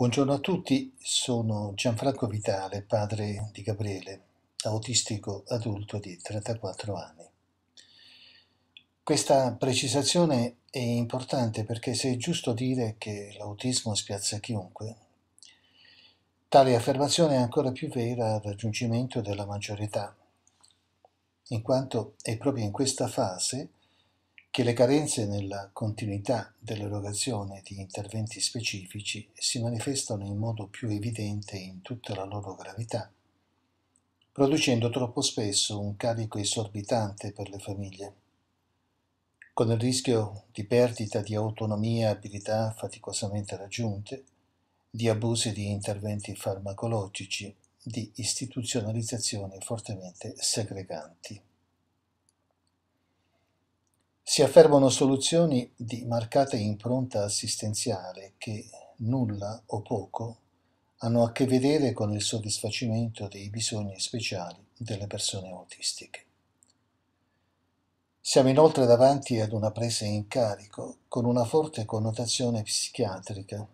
Buongiorno a tutti, sono Gianfranco Vitale, padre di Gabriele, autistico adulto di 34 anni. Questa precisazione è importante perché se è giusto dire che l'autismo spiazza chiunque, tale affermazione è ancora più vera al raggiungimento della maggiore età, in quanto è proprio in questa fase che che le carenze nella continuità dell'erogazione di interventi specifici si manifestano in modo più evidente in tutta la loro gravità, producendo troppo spesso un carico esorbitante per le famiglie, con il rischio di perdita di autonomia e abilità faticosamente raggiunte, di abusi di interventi farmacologici, di istituzionalizzazioni fortemente segreganti si affermano soluzioni di marcata impronta assistenziale che nulla o poco hanno a che vedere con il soddisfacimento dei bisogni speciali delle persone autistiche. Siamo inoltre davanti ad una presa in carico con una forte connotazione psichiatrica,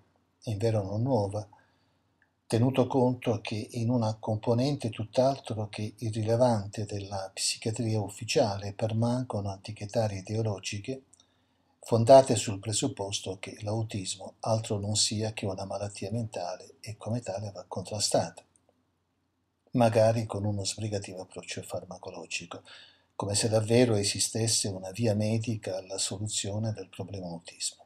invero non nuova, tenuto conto che in una componente tutt'altro che irrilevante della psichiatria ufficiale permangono antichità ideologiche fondate sul presupposto che l'autismo altro non sia che una malattia mentale e come tale va contrastata, magari con uno sbrigativo approccio farmacologico, come se davvero esistesse una via medica alla soluzione del problema autismo.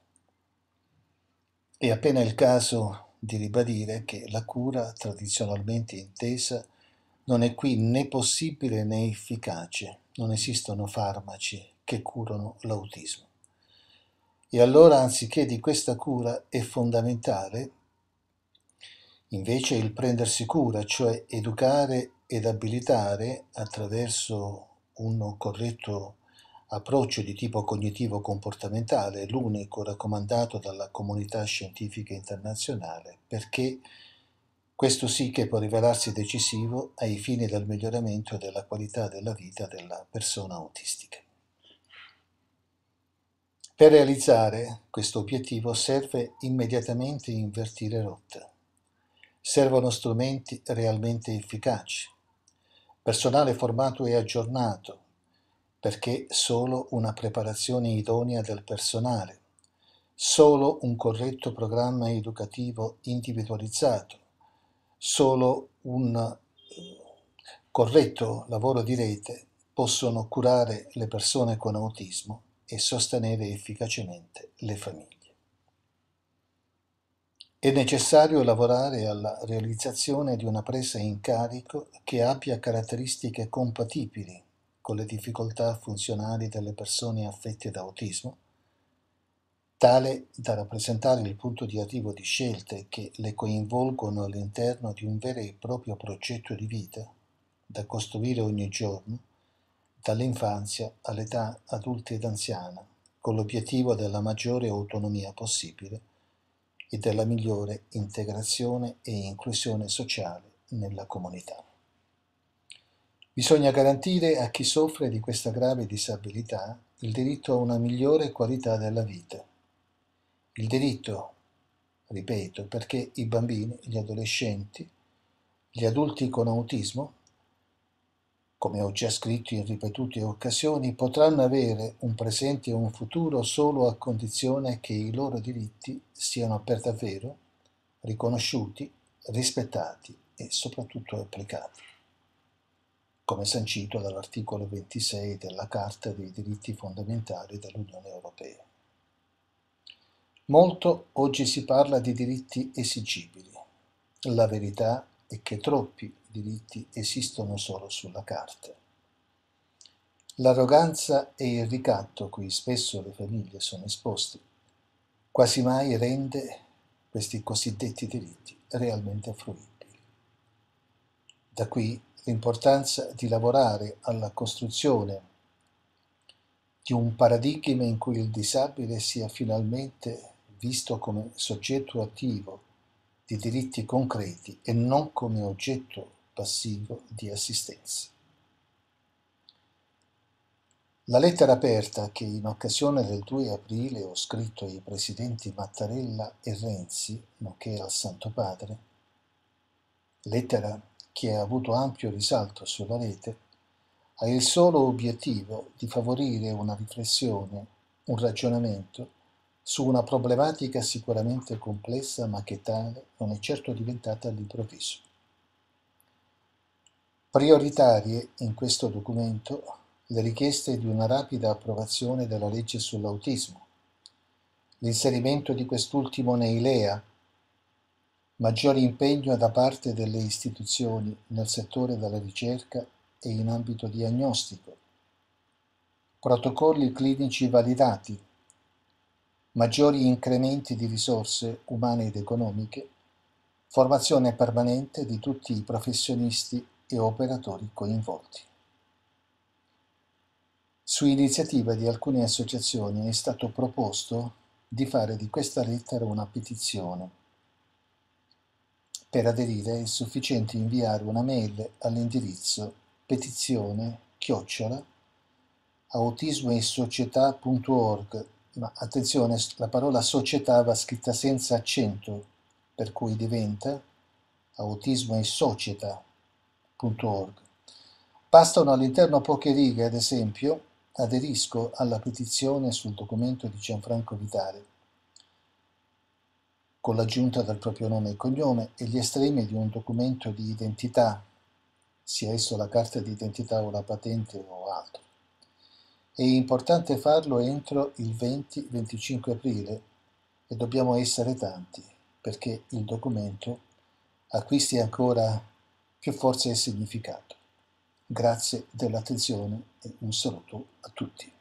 È appena il caso di ribadire che la cura, tradizionalmente intesa, non è qui né possibile né efficace, non esistono farmaci che curano l'autismo. E allora, anziché di questa cura, è fondamentale invece il prendersi cura, cioè educare ed abilitare attraverso un corretto approccio di tipo cognitivo-comportamentale, l'unico raccomandato dalla comunità scientifica internazionale, perché questo sì che può rivelarsi decisivo ai fini del miglioramento della qualità della vita della persona autistica. Per realizzare questo obiettivo serve immediatamente invertire rotta. Servono strumenti realmente efficaci, personale formato e aggiornato, perché solo una preparazione idonea del personale, solo un corretto programma educativo individualizzato, solo un eh, corretto lavoro di rete possono curare le persone con autismo e sostenere efficacemente le famiglie. È necessario lavorare alla realizzazione di una presa in carico che abbia caratteristiche compatibili con le difficoltà funzionali delle persone affette da autismo, tale da rappresentare il punto di arrivo di scelte che le coinvolgono all'interno di un vero e proprio progetto di vita, da costruire ogni giorno, dall'infanzia all'età adulta ed anziana, con l'obiettivo della maggiore autonomia possibile e della migliore integrazione e inclusione sociale nella comunità. Bisogna garantire a chi soffre di questa grave disabilità il diritto a una migliore qualità della vita. Il diritto, ripeto, perché i bambini, gli adolescenti, gli adulti con autismo, come ho già scritto in ripetute occasioni, potranno avere un presente e un futuro solo a condizione che i loro diritti siano per davvero riconosciuti, rispettati e soprattutto applicati come sancito dall'articolo 26 della Carta dei diritti fondamentali dell'Unione Europea. Molto oggi si parla di diritti esigibili. La verità è che troppi diritti esistono solo sulla carta. L'arroganza e il ricatto cui spesso le famiglie sono esposte quasi mai rende questi cosiddetti diritti realmente fruibili. Da qui l'importanza di lavorare alla costruzione di un paradigma in cui il disabile sia finalmente visto come soggetto attivo di diritti concreti e non come oggetto passivo di assistenza. La lettera aperta che in occasione del 2 aprile ho scritto ai presidenti Mattarella e Renzi, nonché al Santo Padre, lettera che ha avuto ampio risalto sulla rete, ha il solo obiettivo di favorire una riflessione, un ragionamento su una problematica sicuramente complessa ma che tale non è certo diventata all'improvviso. Prioritarie in questo documento le richieste di una rapida approvazione della legge sull'autismo, l'inserimento di quest'ultimo nei LEA maggiore impegno da parte delle istituzioni nel settore della ricerca e in ambito diagnostico, protocolli clinici validati, maggiori incrementi di risorse umane ed economiche, formazione permanente di tutti i professionisti e operatori coinvolti. Su iniziativa di alcune associazioni è stato proposto di fare di questa lettera una petizione per aderire è sufficiente inviare una mail all'indirizzo petizione-autismoinsocietà.org chiocciola ma attenzione, la parola società va scritta senza accento, per cui diventa autismoinsocietà.org. Bastano all'interno poche righe, ad esempio, aderisco alla petizione sul documento di Gianfranco Vitale con l'aggiunta del proprio nome e cognome e gli estremi di un documento di identità, sia esso la carta di identità o la patente o altro. È importante farlo entro il 20-25 aprile e dobbiamo essere tanti perché il documento acquisti ancora più forza e significato. Grazie dell'attenzione e un saluto a tutti.